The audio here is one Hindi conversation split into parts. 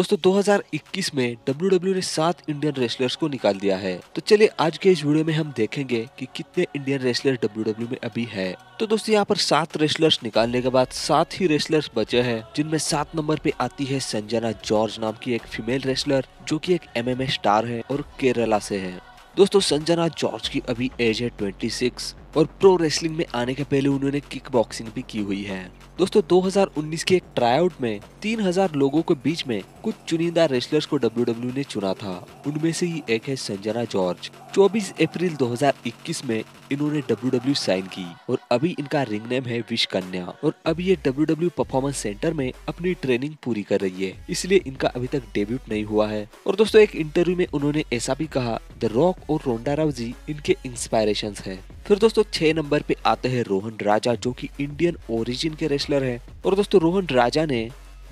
दोस्तों 2021 में डब्ल्यू e ने सात इंडियन रेसलर्स को निकाल दिया है तो चलिए आज के इस वीडियो में हम देखेंगे कि कितने इंडियन रेसलर डब्ल्यू में अभी है तो दोस्तों यहाँ पर सात रेसलर्स निकालने के बाद सात ही रेसलर्स बचे हैं जिनमें सात नंबर पे आती है संजना जॉर्ज नाम की एक फीमेल रेसलर जो की एक एम स्टार है और केरला से है दोस्तों संजना जॉर्ज की अभी एज है 26 और प्रो रेसलिंग में आने के पहले उन्होंने किक बॉक्सिंग भी की हुई है दोस्तों 2019 के एक ट्रायआउट में 3000 लोगों के बीच में कुछ चुनिंदा रेसलर्स को डब्ल्यू e ने चुना था उनमें से ही एक है संजना जॉर्ज 24 अप्रैल 2021 में इन्होंने डब्ल्यू e साइन की और अभी इनका रिंग नेम है विश कन्या और अभी ये डब्ल्यू परफॉर्मेंस सेंटर में अपनी ट्रेनिंग पूरी कर रही है इसलिए इनका अभी तक डेब्यूट नहीं हुआ है और दोस्तों एक इंटरव्यू में उन्होंने ऐसा भी कहा द रॉक और रोंडा जी इनके इंस्पायरेशन है फिर दोस्तों छह नंबर पे आते हैं रोहन राजा जो कि इंडियन ओरिजिन के रेसलर हैं और दोस्तों रोहन राजा ने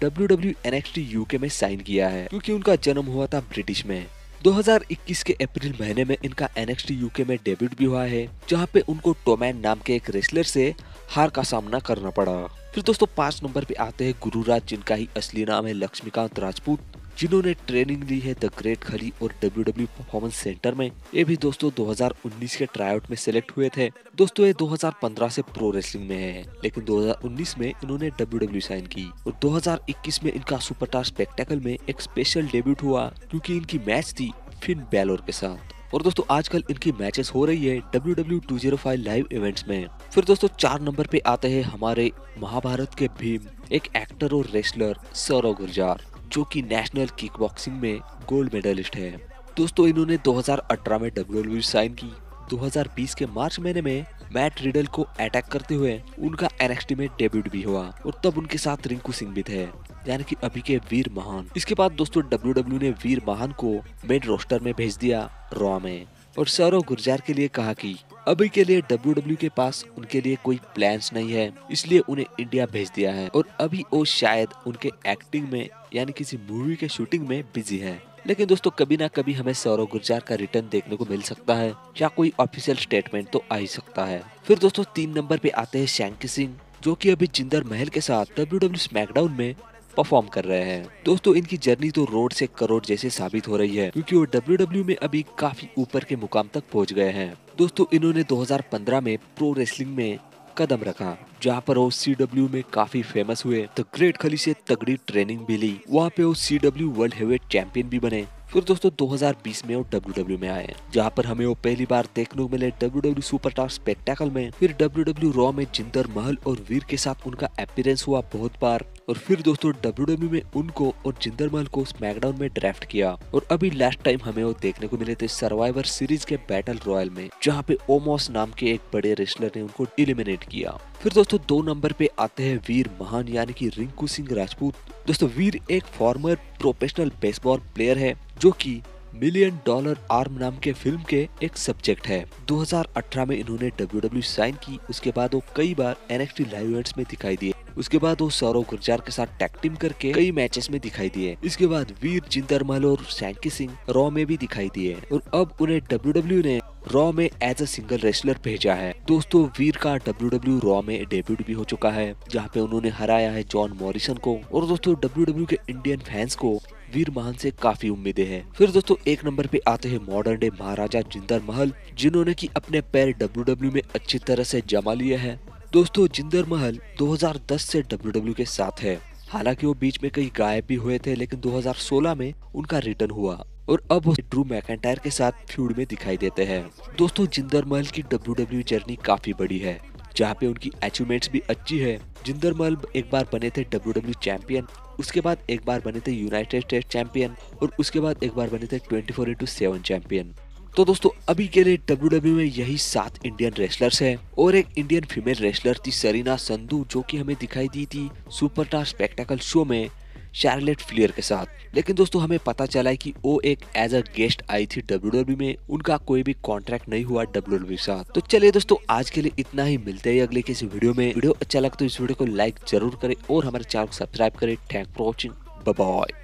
डब्ल्यू डब्ल्यू यू यूके में साइन किया है क्योंकि उनका जन्म हुआ था ब्रिटिश में 2021 के अप्रैल महीने में इनका यू यूके में डेब्यूट भी हुआ है जहां पे उनको टोमैन नाम के एक रेसलर से हार का सामना करना पड़ा फिर दोस्तों पांच नंबर पे आते हैं गुरुराज जिनका ही असली नाम है लक्ष्मीकांत राजपूत जिन्होंने ट्रेनिंग ली है द ग्रेट खली और डब्ल्यू डब्ल्यू परफॉर्मेंस सेंटर में ये भी दोस्तों 2019 के ट्रायआउट में सिलेक्ट हुए थे दोस्तों ये 2015 से प्रो रेसलिंग में है लेकिन 2019 में इन्होंने डब्ल्यू साइन e की और 2021 में इनका सुपरस्टार स्पेक्टेकल में एक स्पेशल डेब्यूट हुआ क्यूँकी इनकी मैच थी फिन बैलोर के साथ और दोस्तों आजकल इनकी मैचेस हो रही है W W two zero five live events में फिर दोस्तों चार नंबर पे आते हैं हमारे महाभारत के भीम एक एक्टर और रेसलर सौरव गुर्जार जो कि नेशनल किकबॉक्सिंग में गोल्ड मेडलिस्ट है दोस्तों इन्होंने 2018 में डब्ल्यू e साइन की 2020 के मार्च महीने में मैट रिडल को अटैक करते हुए उनका एनएक्सटी में डेब्यूट भी हुआ और तब उनके साथ रिंकू सिंह भी थे यानी कि अभी के वीर महान इसके बाद दोस्तों डब्ल्यू e ने वीर महान को मेन रोस्टर में भेज दिया रॉ में और सौरव गुर्जार के लिए कहा कि अभी के लिए डब्ल्यू e के पास उनके लिए कोई प्लान नहीं है इसलिए उन्हें इंडिया भेज दिया है और अभी वो शायद उनके एक्टिंग में यानी किसी मूवी के शूटिंग में बिजी है लेकिन दोस्तों कभी ना कभी हमें सौरव गुर्जार का रिटर्न देखने को मिल सकता है या कोई ऑफिशियल स्टेटमेंट तो आ ही सकता है फिर दोस्तों तीन नंबर पे आते हैं शैंकी सिंह जो कि अभी जिंदर महल के साथ डब्ल्यू डब्ल्यू स्मैकडाउन में परफॉर्म कर रहे हैं दोस्तों इनकी जर्नी तो रोड से करोड़ जैसे साबित हो रही है क्योंकि वो डब्ल्यू e में अभी काफी ऊपर के मुकाम तक पहुँच गए हैं दोस्तों इन्होंने 2015 में प्रो रेसलिंग में कदम रखा जहाँ पर वो सी डब्ल्यू में काफी फेमस हुए तो ग्रेट खली से तगड़ी ट्रेनिंग भी ली वहाँ पे वो C W world heavyweight champion भी बने फिर दोस्तों 2020 में वो डब्ल्यू e में आए जहाँ पर हमें वो पहली बार देखने को मिले डब्ल्यू डब्ल्यू सुपरस्टार स्पेक्टेकल में फिर डब्ल्यू डब्ल्यू रॉ में जिंदर महल और वीर के साथ उनका अपीयरेंस हुआ बहुत बार और फिर दोस्तों डब्ल्यू e में उनको और जिंदरमल को स्मैकडाउन में ड्राफ्ट किया और अभी लास्ट टाइम हमें वो देखने को मिले थे सर्वाइवर सीरीज के बैटल रॉयल में जहाँ पे ओमोस नाम के एक बड़े रेस्लर ने उनको इलिमिनेट किया फिर दोस्तों दो नंबर पे आते हैं वीर महान यानी कि रिंकू सिंह राजपूत दोस्तों वीर एक फॉर्मर प्रोफेशनल बेसबॉल प्लेयर है जो कि मिलियन डॉलर आर्म नाम के फिल्म के एक सब्जेक्ट है 2018 में इन्होंने डब्ल्यू साइन e की उसके बाद वो कई बार एनएक्सटी लाइव इवेंट्स में दिखाई दिए उसके बाद वो सौरव गुर्जार के साथ टैक टीम करके कई मैचेस में दिखाई दिए इसके बाद वीर जिंदर महल और सैंकी सिंह रॉ में भी दिखाई दिए और अब उन्हें डब्ल्यू e ने रॉ में एज अ सिंगल रेसलर भेजा है दोस्तों वीर का डब्ल्यू डब्ल्यू e रॉ में डेब्यूट भी हो चुका है जहाँ पे उन्होंने हराया है जॉन मॉरिसन को और दोस्तों डब्ल्यू डब्ल्यू e के इंडियन फैंस को वीर महान से काफी उम्मीदें हैं फिर दोस्तों एक नंबर पे आते हैं मॉडर्न डे महाराजा जिंदर महल जिन्होंने की अपने पैर डब्ल्यू डब्ल्यू में अच्छी तरह से जमा लिए हैं दोस्तों जिंदर महल 2010 से डब्ल्यू e के साथ है हालांकि वो बीच में कई गायब भी हुए थे लेकिन 2016 में उनका रिटर्न हुआ और अब वो ड्रू मैकेटायर के साथ फ्यूड में दिखाई देते हैं दोस्तों जिंदर महल की डब्ल्यू जर्नी e काफी बड़ी है जहाँ पे उनकी अचीवमेंट्स भी अच्छी है जिंदर महल एक बार बने थे डब्ल्यू चैंपियन e उसके बाद एक बार बने थे यूनाइटेड स्टेट चैंपियन और उसके बाद एक बार बने थे twenty four into seven champion तो दोस्तों अभी के लिए डब्ल्यू e में यही सात इंडियन रेसलर्स हैं और एक इंडियन फीमेल रेसलर थी सरीना संधू जो कि हमें दिखाई दी थी सुपरस्टार स्पेक्टाकल शो में शार्लेट फ्लियर के साथ लेकिन दोस्तों हमें पता चला है कि वो एक एज अ गेस्ट आई थी डब्ल्यू e में उनका कोई भी कॉन्ट्रैक्ट नहीं हुआ डब्ल्यू e के साथ तो चलिए दोस्तों आज के लिए इतना ही मिलते हैं अगले किसी वीडियो में वीडियो अच्छा लगता तो इस वीडियो को लाइक जरूर करें और हमारे चैनल को सब्सक्राइब करें थैंक फॉर वॉचिंग बाय